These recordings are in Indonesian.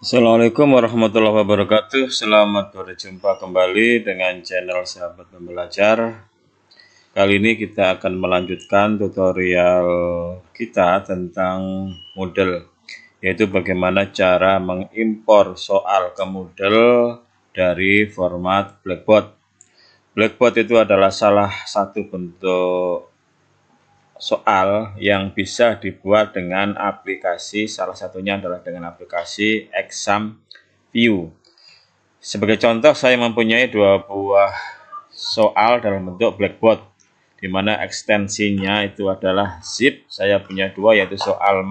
Assalamualaikum warahmatullahi wabarakatuh. Selamat berjumpa kembali dengan channel Sahabat Pembelajar. Kali ini kita akan melanjutkan tutorial kita tentang model, yaitu bagaimana cara mengimpor soal ke model dari format Blackboard. Blackboard itu adalah salah satu bentuk soal yang bisa dibuat dengan aplikasi, salah satunya adalah dengan aplikasi Exam View. Sebagai contoh, saya mempunyai dua buah soal dalam bentuk blackboard, di mana ekstensinya itu adalah zip. Saya punya dua, yaitu soal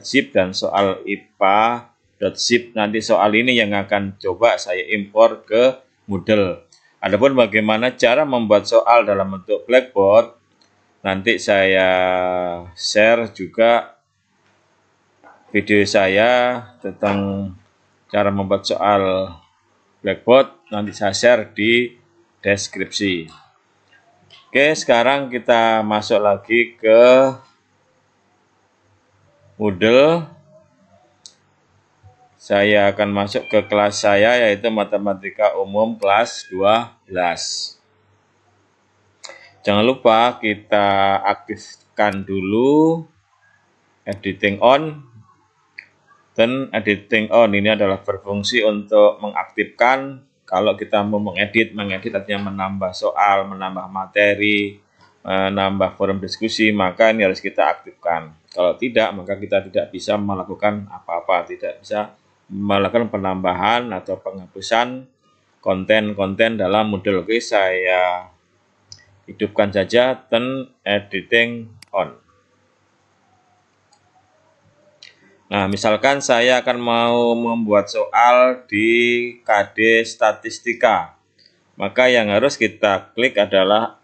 zip dan soal ipa zip. Nanti soal ini yang akan coba saya impor ke model. Adapun bagaimana cara membuat soal dalam bentuk blackboard, Nanti saya share juga video saya tentang cara membuat soal Blackboard. Nanti saya share di deskripsi. Oke, sekarang kita masuk lagi ke Moodle. Saya akan masuk ke kelas saya yaitu Matematika Umum kelas 12. Jangan lupa kita aktifkan dulu editing on dan editing on ini adalah berfungsi untuk mengaktifkan kalau kita mau mengedit, mengedit artinya menambah soal, menambah materi, menambah forum diskusi, maka ini harus kita aktifkan. Kalau tidak, maka kita tidak bisa melakukan apa-apa, tidak bisa melakukan penambahan atau penghapusan konten-konten dalam model Oke, saya hidupkan saja turn editing on. Nah, misalkan saya akan mau membuat soal di KD statistika. Maka yang harus kita klik adalah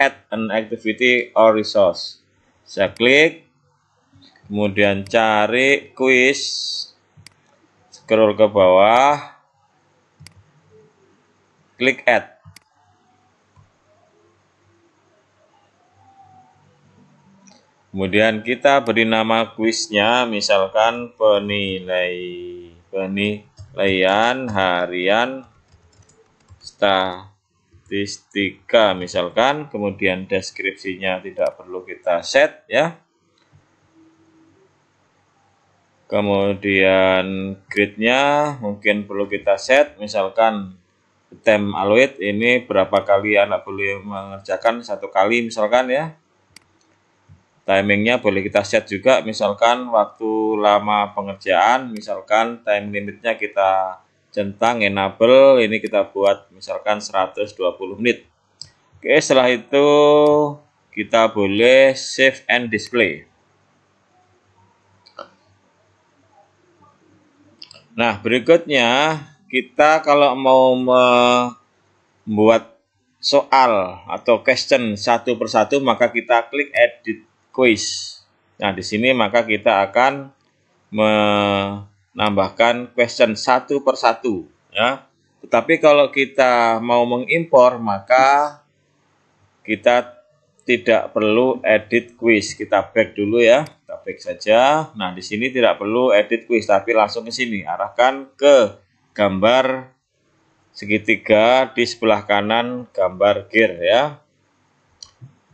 add an activity or resource. Saya klik, kemudian cari quiz, scroll ke bawah, klik add. Kemudian kita beri nama kuisnya, misalkan penilai penilaian harian statistika misalkan, kemudian deskripsinya tidak perlu kita set ya. Kemudian grade-nya mungkin perlu kita set misalkan tem aloid ini berapa kali anak boleh mengerjakan satu kali misalkan ya timingnya boleh kita set juga misalkan waktu lama pengerjaan misalkan time limitnya kita centang enable ini kita buat misalkan 120 menit oke setelah itu kita boleh save and display nah berikutnya kita kalau mau membuat soal atau question satu persatu maka kita klik edit quiz. Nah, di sini maka kita akan menambahkan question satu per satu, ya. Tetapi kalau kita mau mengimpor, maka kita tidak perlu edit quiz. Kita back dulu ya, kita back saja. Nah, di sini tidak perlu edit quiz, tapi langsung ke sini. Arahkan ke gambar segitiga di sebelah kanan gambar gear ya.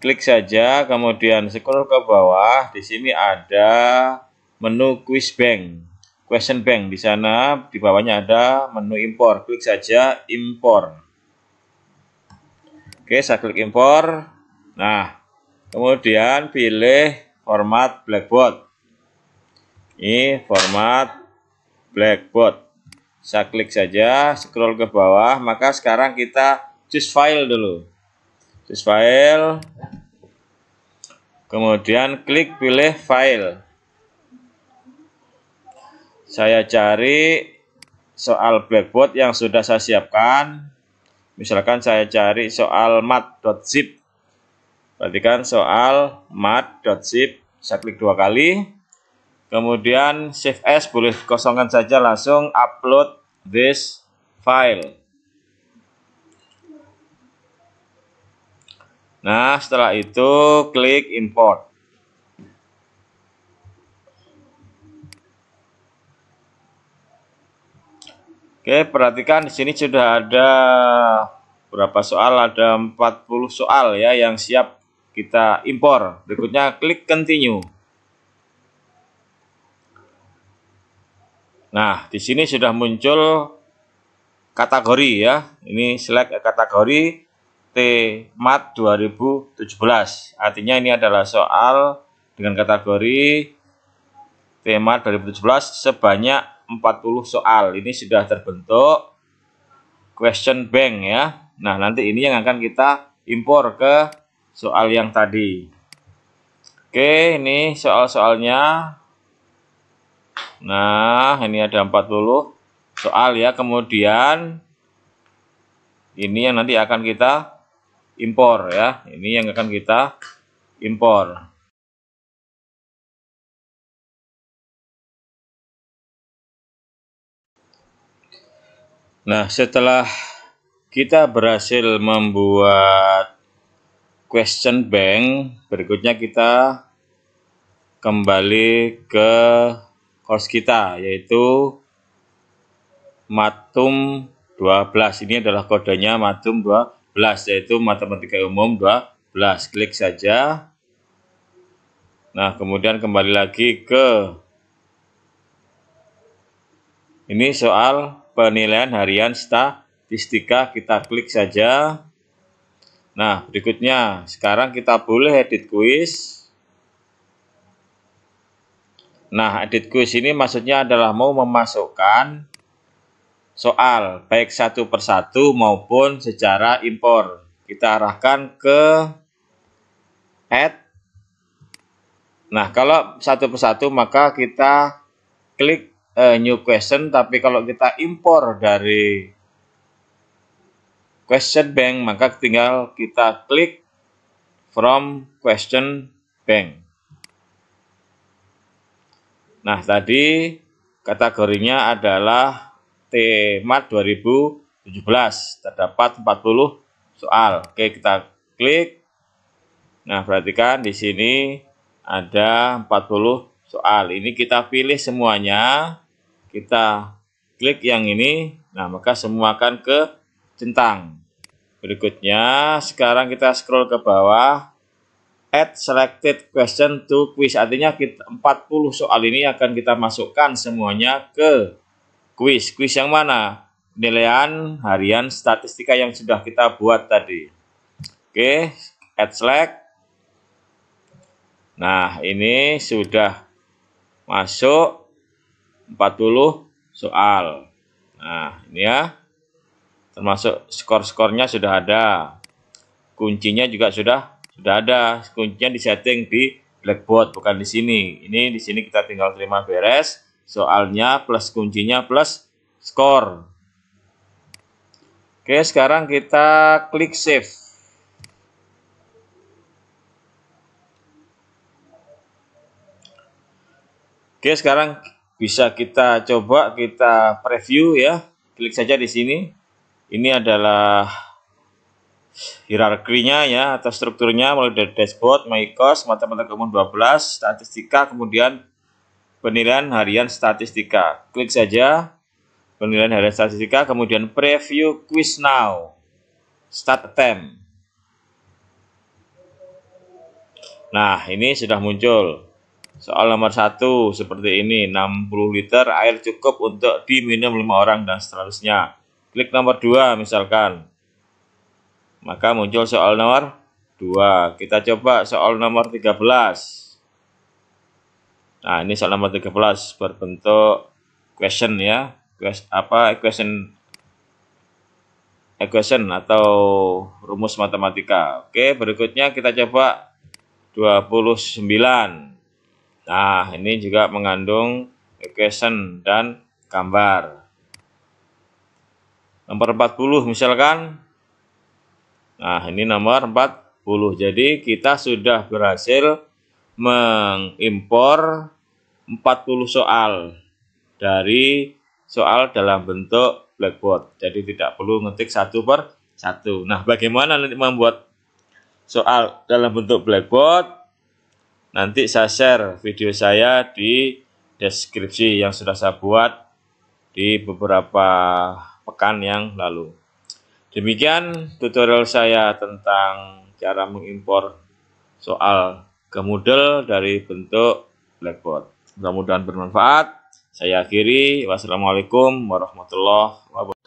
Klik saja, kemudian scroll ke bawah. Di sini ada menu quiz bank, question bank. Di sana di bawahnya ada menu impor. Klik saja impor. Oke, saya klik impor. Nah, kemudian pilih format Blackboard. Ini format Blackboard. Saya klik saja, scroll ke bawah, maka sekarang kita choose file dulu. Choose file, Kemudian klik pilih file. Saya cari soal Blackboard yang sudah saya siapkan. Misalkan saya cari soal mat.zip. Perhatikan soal mat.zip. Saya klik dua kali. Kemudian save as boleh kosongkan saja langsung upload this file. Nah, setelah itu klik import. Oke, perhatikan di sini sudah ada berapa soal? Ada 40 soal ya yang siap kita impor. Berikutnya klik continue. Nah, di sini sudah muncul kategori ya. Ini select kategori. TMAT 2017. Artinya ini adalah soal dengan kategori TMAT 2017 sebanyak 40 soal. Ini sudah terbentuk question bank ya. Nah, nanti ini yang akan kita impor ke soal yang tadi. Oke, ini soal-soalnya. Nah, ini ada 40 soal ya. Kemudian ini yang nanti akan kita impor ya. Ini yang akan kita impor. Nah, setelah kita berhasil membuat question bank, berikutnya kita kembali ke course kita, yaitu matum 12. Ini adalah kodenya matum 12. 12, yaitu matematika umum 12. Klik saja. Nah, kemudian kembali lagi ke ini soal penilaian harian statistika kita klik saja. Nah, berikutnya sekarang kita boleh edit kuis. Nah, edit kuis ini maksudnya adalah mau memasukkan soal baik satu persatu maupun secara impor. Kita arahkan ke add. Nah, kalau satu persatu maka kita klik uh, new question, tapi kalau kita impor dari question bank maka tinggal kita klik from question bank. Nah, tadi kategorinya adalah Temat 2017 terdapat 40 soal. Oke, kita klik. Nah, perhatikan di sini ada 40 soal. Ini kita pilih semuanya. Kita klik yang ini. Nah, maka semua akan ke centang. Berikutnya, sekarang kita scroll ke bawah. Add selected question to quiz. Artinya kita, 40 soal ini akan kita masukkan semuanya ke kuis. Kuis yang mana? Penilaian harian statistika yang sudah kita buat tadi. Oke, add select. Nah, ini sudah masuk 40 soal. Nah, ini ya. Termasuk skor-skornya sudah ada. Kuncinya juga sudah sudah ada. Kuncinya setting di Blackboard bukan di sini. Ini di sini kita tinggal terima beres soalnya plus kuncinya plus skor. Oke, sekarang kita klik save. Oke, sekarang bisa kita coba kita preview ya. Klik saja di sini. Ini adalah hierarkinya ya atau strukturnya mulai dari dashboard, my cost, mata-mata kemudian 12, statistika, kemudian penilaian harian statistika. Klik saja penilaian harian statistika, kemudian preview quiz now, start attempt. Nah, ini sudah muncul. Soal nomor satu seperti ini, 60 liter air cukup untuk diminum 5 orang dan seterusnya. Klik nomor 2 misalkan. Maka muncul soal nomor 2. Kita coba soal nomor 13. Nah, ini soal nomor 13 berbentuk question ya. Quest, apa equation equation eh, atau rumus matematika. Oke, berikutnya kita coba 29. Nah, ini juga mengandung equation dan gambar. Nomor 40 misalkan. Nah, ini nomor 40. Jadi kita sudah berhasil mengimpor 40 soal dari soal dalam bentuk blackboard. Jadi tidak perlu ngetik satu per satu. Nah, bagaimana nanti membuat soal dalam bentuk blackboard? Nanti saya share video saya di deskripsi yang sudah saya buat di beberapa pekan yang lalu. Demikian tutorial saya tentang cara mengimpor soal ke Moodle dari bentuk Blackboard. Mudah-mudahan bermanfaat. Saya akhiri. Wassalamualaikum warahmatullahi wabarakatuh.